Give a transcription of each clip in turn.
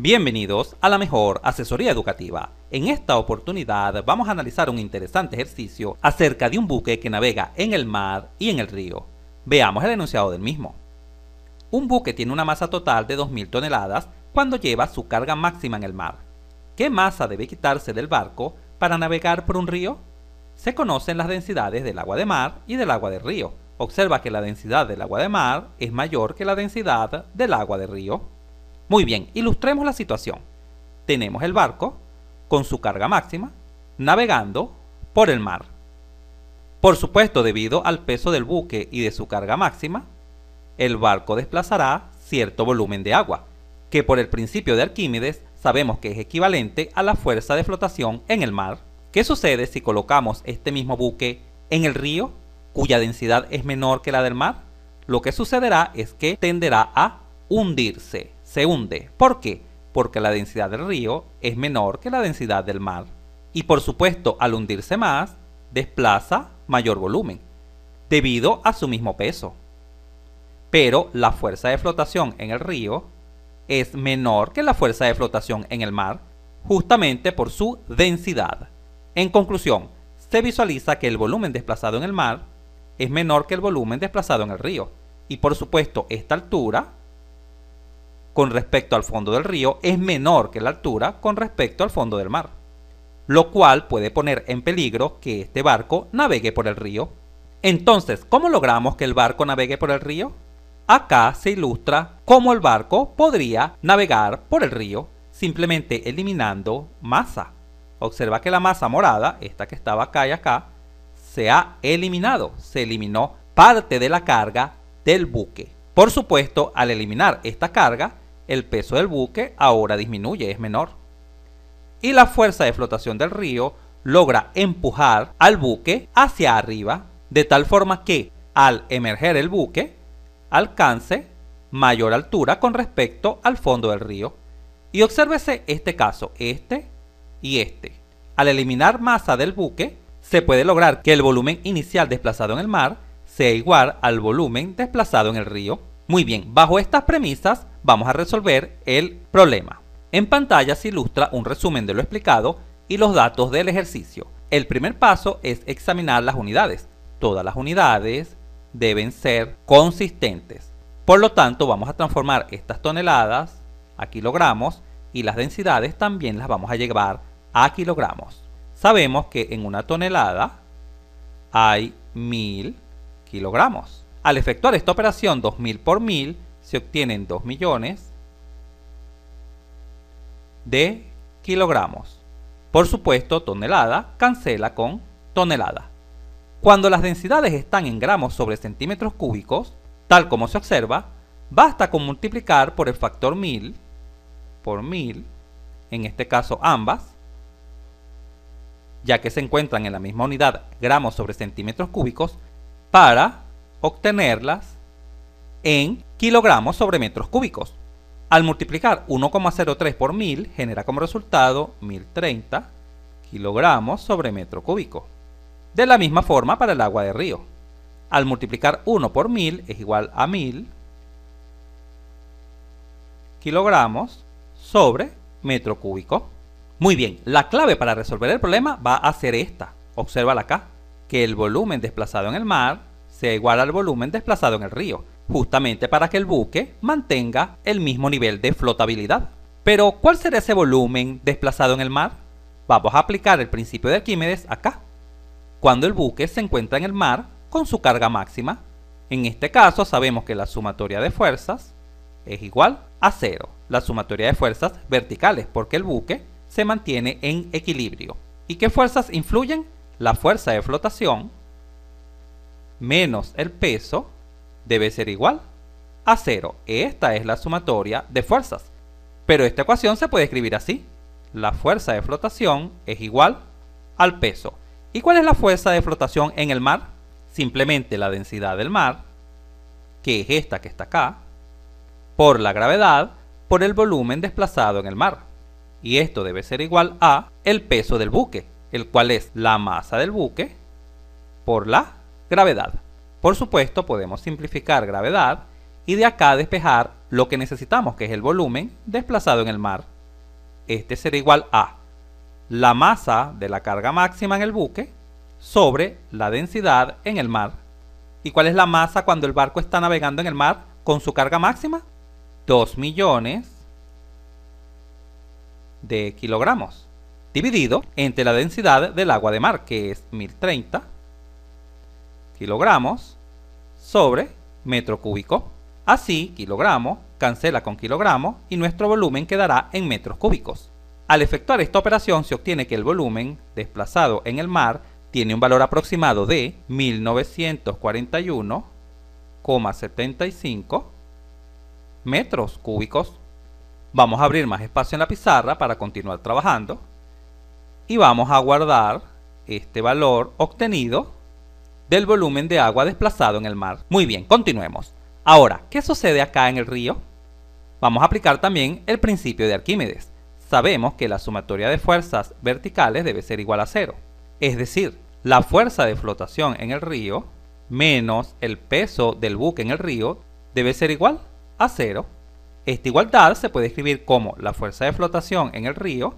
Bienvenidos a la mejor asesoría educativa. En esta oportunidad vamos a analizar un interesante ejercicio acerca de un buque que navega en el mar y en el río. Veamos el enunciado del mismo. Un buque tiene una masa total de 2.000 toneladas cuando lleva su carga máxima en el mar. ¿Qué masa debe quitarse del barco para navegar por un río? Se conocen las densidades del agua de mar y del agua de río. Observa que la densidad del agua de mar es mayor que la densidad del agua de río. Muy bien, ilustremos la situación. Tenemos el barco, con su carga máxima, navegando por el mar. Por supuesto, debido al peso del buque y de su carga máxima, el barco desplazará cierto volumen de agua, que por el principio de Arquímedes sabemos que es equivalente a la fuerza de flotación en el mar. ¿Qué sucede si colocamos este mismo buque en el río, cuya densidad es menor que la del mar? Lo que sucederá es que tenderá a hundirse se hunde. ¿Por qué? Porque la densidad del río es menor que la densidad del mar. Y por supuesto, al hundirse más, desplaza mayor volumen, debido a su mismo peso. Pero la fuerza de flotación en el río es menor que la fuerza de flotación en el mar, justamente por su densidad. En conclusión, se visualiza que el volumen desplazado en el mar es menor que el volumen desplazado en el río, y por supuesto esta altura con respecto al fondo del río es menor que la altura con respecto al fondo del mar, lo cual puede poner en peligro que este barco navegue por el río. Entonces, ¿cómo logramos que el barco navegue por el río? Acá se ilustra cómo el barco podría navegar por el río simplemente eliminando masa. Observa que la masa morada, esta que estaba acá y acá, se ha eliminado. Se eliminó parte de la carga del buque. Por supuesto, al eliminar esta carga, el peso del buque ahora disminuye, es menor. Y la fuerza de flotación del río logra empujar al buque hacia arriba, de tal forma que al emerger el buque alcance mayor altura con respecto al fondo del río. Y obsérvese este caso, este y este. Al eliminar masa del buque, se puede lograr que el volumen inicial desplazado en el mar sea igual al volumen desplazado en el río. Muy bien, bajo estas premisas vamos a resolver el problema. En pantalla se ilustra un resumen de lo explicado y los datos del ejercicio. El primer paso es examinar las unidades. Todas las unidades deben ser consistentes. Por lo tanto, vamos a transformar estas toneladas a kilogramos y las densidades también las vamos a llevar a kilogramos. Sabemos que en una tonelada hay 1000 kilogramos. Al efectuar esta operación 2000 por 1000 se obtienen 2 millones de kilogramos. Por supuesto, tonelada cancela con tonelada. Cuando las densidades están en gramos sobre centímetros cúbicos, tal como se observa, basta con multiplicar por el factor 1000, por 1000, en este caso ambas, ya que se encuentran en la misma unidad gramos sobre centímetros cúbicos, para obtenerlas en kilogramos sobre metros cúbicos. Al multiplicar 1,03 por 1000 genera como resultado 1030 kilogramos sobre metro cúbico. De la misma forma para el agua de río. Al multiplicar 1 por 1000 es igual a 1000 kilogramos sobre metro cúbico. Muy bien, la clave para resolver el problema va a ser esta. Obsérvala acá, que el volumen desplazado en el mar sea igual al volumen desplazado en el río justamente para que el buque mantenga el mismo nivel de flotabilidad. Pero, ¿cuál será ese volumen desplazado en el mar? Vamos a aplicar el principio de Arquímedes acá. Cuando el buque se encuentra en el mar con su carga máxima, en este caso sabemos que la sumatoria de fuerzas es igual a cero, la sumatoria de fuerzas verticales, porque el buque se mantiene en equilibrio. ¿Y qué fuerzas influyen? La fuerza de flotación menos el peso debe ser igual a cero Esta es la sumatoria de fuerzas. Pero esta ecuación se puede escribir así. La fuerza de flotación es igual al peso. ¿Y cuál es la fuerza de flotación en el mar? Simplemente la densidad del mar, que es esta que está acá, por la gravedad, por el volumen desplazado en el mar. Y esto debe ser igual a el peso del buque, el cual es la masa del buque por la gravedad. Por supuesto, podemos simplificar gravedad y de acá despejar lo que necesitamos, que es el volumen desplazado en el mar. Este será igual a la masa de la carga máxima en el buque sobre la densidad en el mar. ¿Y cuál es la masa cuando el barco está navegando en el mar con su carga máxima? 2 millones de kilogramos, dividido entre la densidad del agua de mar, que es 1030, kilogramos sobre metro cúbico. Así, kilogramo cancela con kilogramo y nuestro volumen quedará en metros cúbicos. Al efectuar esta operación se obtiene que el volumen desplazado en el mar tiene un valor aproximado de 1941,75 metros cúbicos. Vamos a abrir más espacio en la pizarra para continuar trabajando y vamos a guardar este valor obtenido del volumen de agua desplazado en el mar. Muy bien, continuemos. Ahora, ¿qué sucede acá en el río? Vamos a aplicar también el principio de Arquímedes. Sabemos que la sumatoria de fuerzas verticales debe ser igual a cero. Es decir, la fuerza de flotación en el río menos el peso del buque en el río debe ser igual a cero. Esta igualdad se puede escribir como la fuerza de flotación en el río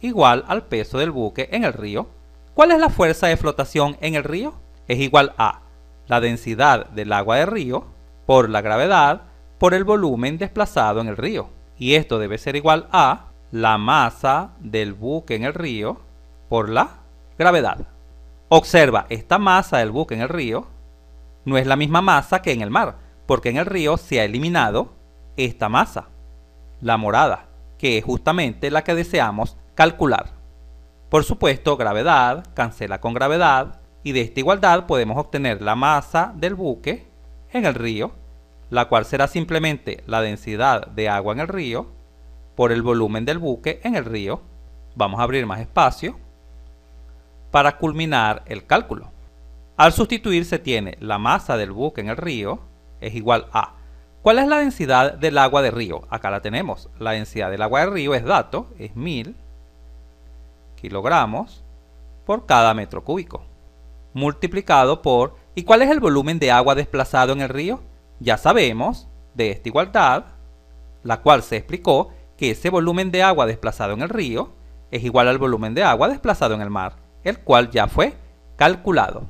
igual al peso del buque en el río. ¿Cuál es la fuerza de flotación en el río? es igual a la densidad del agua del río por la gravedad por el volumen desplazado en el río. Y esto debe ser igual a la masa del buque en el río por la gravedad. Observa, esta masa del buque en el río no es la misma masa que en el mar, porque en el río se ha eliminado esta masa, la morada, que es justamente la que deseamos calcular. Por supuesto, gravedad cancela con gravedad, y de esta igualdad podemos obtener la masa del buque en el río, la cual será simplemente la densidad de agua en el río por el volumen del buque en el río. Vamos a abrir más espacio para culminar el cálculo. Al sustituir se tiene la masa del buque en el río es igual a ¿Cuál es la densidad del agua de río? Acá la tenemos. La densidad del agua de río es dato, es 1000 kilogramos por cada metro cúbico multiplicado por... ¿Y cuál es el volumen de agua desplazado en el río? Ya sabemos de esta igualdad, la cual se explicó que ese volumen de agua desplazado en el río es igual al volumen de agua desplazado en el mar, el cual ya fue calculado.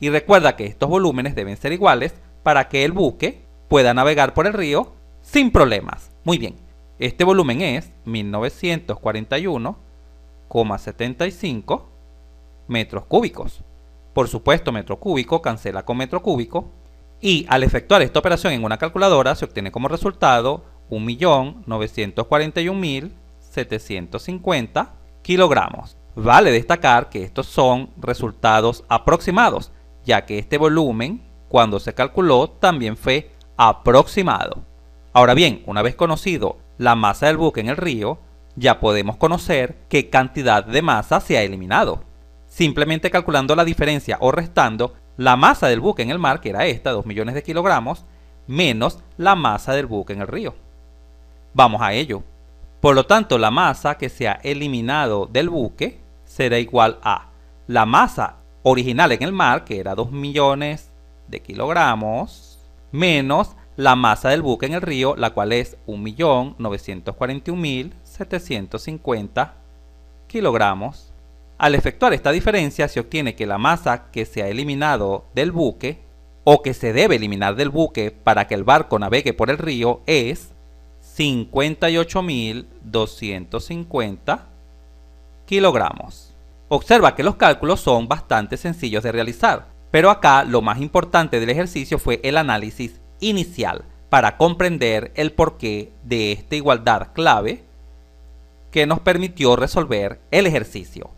Y recuerda que estos volúmenes deben ser iguales para que el buque pueda navegar por el río sin problemas. Muy bien, este volumen es 1941,75 metros cúbicos. Por supuesto, metro cúbico cancela con metro cúbico. Y al efectuar esta operación en una calculadora se obtiene como resultado 1.941.750 kilogramos. Vale destacar que estos son resultados aproximados, ya que este volumen, cuando se calculó, también fue aproximado. Ahora bien, una vez conocido la masa del buque en el río, ya podemos conocer qué cantidad de masa se ha eliminado simplemente calculando la diferencia o restando la masa del buque en el mar, que era esta, 2 millones de kilogramos, menos la masa del buque en el río. Vamos a ello. Por lo tanto, la masa que se ha eliminado del buque será igual a la masa original en el mar, que era 2 millones de kilogramos, menos la masa del buque en el río, la cual es 1.941.750 kilogramos al efectuar esta diferencia se obtiene que la masa que se ha eliminado del buque o que se debe eliminar del buque para que el barco navegue por el río es 58.250 kilogramos. Observa que los cálculos son bastante sencillos de realizar, pero acá lo más importante del ejercicio fue el análisis inicial para comprender el porqué de esta igualdad clave que nos permitió resolver el ejercicio.